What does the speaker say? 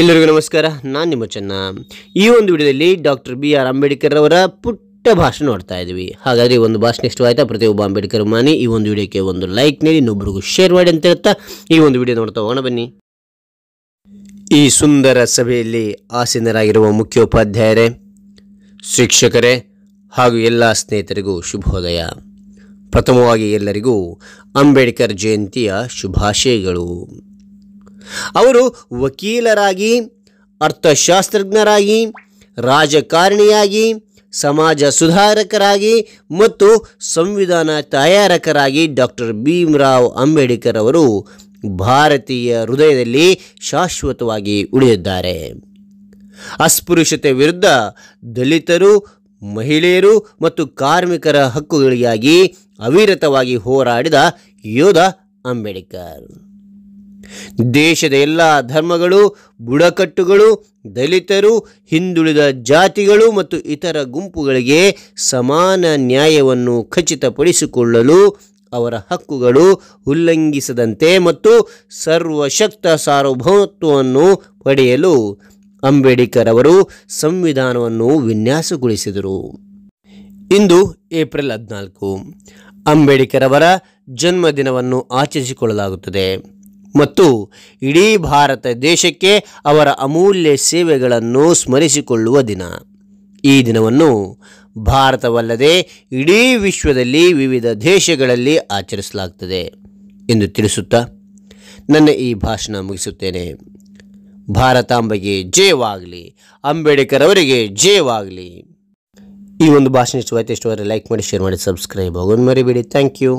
ಎಲ್ಲರಿಗೂ ನಮಸ್ಕಾರ ನಾನು ನಿಮ್ಮ ಚೆನ್ನ ಈ ಒಂದು ವಿಡಿಯೋದಲ್ಲಿ ಡಾಕ್ಟರ್ ಬಿ ಆರ್ ಅಂಬೇಡ್ಕರ್ ಅವರ ಪುಟ್ಟ ಭಾಷಣ ನೋಡ್ತಾ ಇದ್ದೀವಿ ಹಾಗಾದರೆ ಒಂದು ಭಾಷಣ ಇಷ್ಟವಾಯ್ತಾ ಪ್ರತಿಯೊಬ್ಬ ಅಂಬೇಡ್ಕರ್ ಮಾನಿ ಈ ಒಂದು ವಿಡಿಯೋಕ್ಕೆ ಒಂದು ಲೈಕ್ ನೀಡಿ ಇನ್ನೊಬ್ಬರಿಗೂ ಶೇರ್ ಮಾಡಿ ಅಂತ ಹೇಳ್ತಾ ಈ ಒಂದು ವಿಡಿಯೋ ನೋಡ್ತಾ ಹೋಗೋಣ ಬನ್ನಿ ಈ ಸುಂದರ ಸಭೆಯಲ್ಲಿ ಆಸೀನರಾಗಿರುವ ಮುಖ್ಯೋಪಾಧ್ಯಾಯರೇ ಶಿಕ್ಷಕರೇ ಹಾಗೂ ಎಲ್ಲ ಸ್ನೇಹಿತರಿಗೂ ಶುಭೋದಯ ಪ್ರಥಮವಾಗಿ ಎಲ್ಲರಿಗೂ ಅಂಬೇಡ್ಕರ್ ಜಯಂತಿಯ ಶುಭಾಶಯಗಳು ಅವರು ವಕೀಲರಾಗಿ ಅರ್ಥಶಾಸ್ತ್ರಜ್ಞರಾಗಿ ರಾಜಕಾರಣಿಯಾಗಿ ಸಮಾಜ ಸುಧಾರಕರಾಗಿ ಮತ್ತು ಸಂವಿಧಾನ ತಯಾರಕರಾಗಿ ಡಾಕ್ಟರ್ ಭೀಮರಾವ್ ಅಂಬೇಡ್ಕರ್ ಅವರು ಭಾರತೀಯ ಹೃದಯದಲ್ಲಿ ಶಾಶ್ವತವಾಗಿ ಉಳಿದಿದ್ದಾರೆ ಅಸ್ಪೃಶ್ಯತೆ ವಿರುದ್ಧ ದಲಿತರು ಮಹಿಳೆಯರು ಮತ್ತು ಕಾರ್ಮಿಕರ ಹಕ್ಕುಗಳಿಗಾಗಿ ಅವಿರತವಾಗಿ ಹೋರಾಡಿದ ಯೋಧ ಅಂಬೇಡ್ಕರ್ ದೇಶದ ಎಲ್ಲ ಧರ್ಮಗಳು ಬುಡಕಟ್ಟುಗಳು ದಲಿತರು ಹಿಂದುಳಿದ ಜಾತಿಗಳು ಮತ್ತು ಇತರ ಗುಂಪುಗಳಿಗೆ ಸಮಾನ ನ್ಯಾಯವನ್ನು ಖಚಿತಪಡಿಸಿಕೊಳ್ಳಲು ಅವರ ಹಕ್ಕುಗಳು ಉಲ್ಲಂಘಿಸದಂತೆ ಮತ್ತು ಸರ್ವಶಕ್ತ ಸಾರ್ವಭೌಮತ್ವವನ್ನು ಪಡೆಯಲು ಅಂಬೇಡ್ಕರ್ ಅವರು ಸಂವಿಧಾನವನ್ನು ವಿನ್ಯಾಸಗೊಳಿಸಿದರು ಇಂದು ಏಪ್ರಿಲ್ ಹದಿನಾಲ್ಕು ಅಂಬೇಡ್ಕರ್ ಅವರ ಜನ್ಮದಿನವನ್ನು ಆಚರಿಸಿಕೊಳ್ಳಲಾಗುತ್ತದೆ ಮತ್ತು ಇಡೀ ಭಾರತ ದೇಶಕ್ಕೆ ಅವರ ಅಮೂಲ್ಯ ಸೇವೆಗಳನ್ನು ಸ್ಮರಿಸಿಕೊಳ್ಳುವ ದಿನ ಈ ದಿನವನ್ನು ಭಾರತವಲ್ಲದೆ ಇಡೀ ವಿಶ್ವದಲ್ಲಿ ವಿವಿಧ ದೇಶಗಳಲ್ಲಿ ಆಚರಿಸಲಾಗ್ತದೆ ಎಂದು ತಿಳಿಸುತ್ತಾ ನನ್ನ ಈ ಭಾಷಣ ಮುಗಿಸುತ್ತೇನೆ ಭಾರತಾಂಬೆಗೆ ಜಯವಾಗಲಿ ಅಂಬೇಡ್ಕರ್ ಅವರಿಗೆ ಜಯವಾಗಲಿ ಈ ಒಂದು ಭಾಷಣ ಇಷ್ಟವಾಯಿತು ಇಷ್ಟವಾದರೆ ಲೈಕ್ ಮಾಡಿ ಶೇರ್ ಮಾಡಿ ಸಬ್ಸ್ಕ್ರೈಬ್ ಆಗೋದು ಮರಿಬೇಡಿ ಥ್ಯಾಂಕ್ ಯು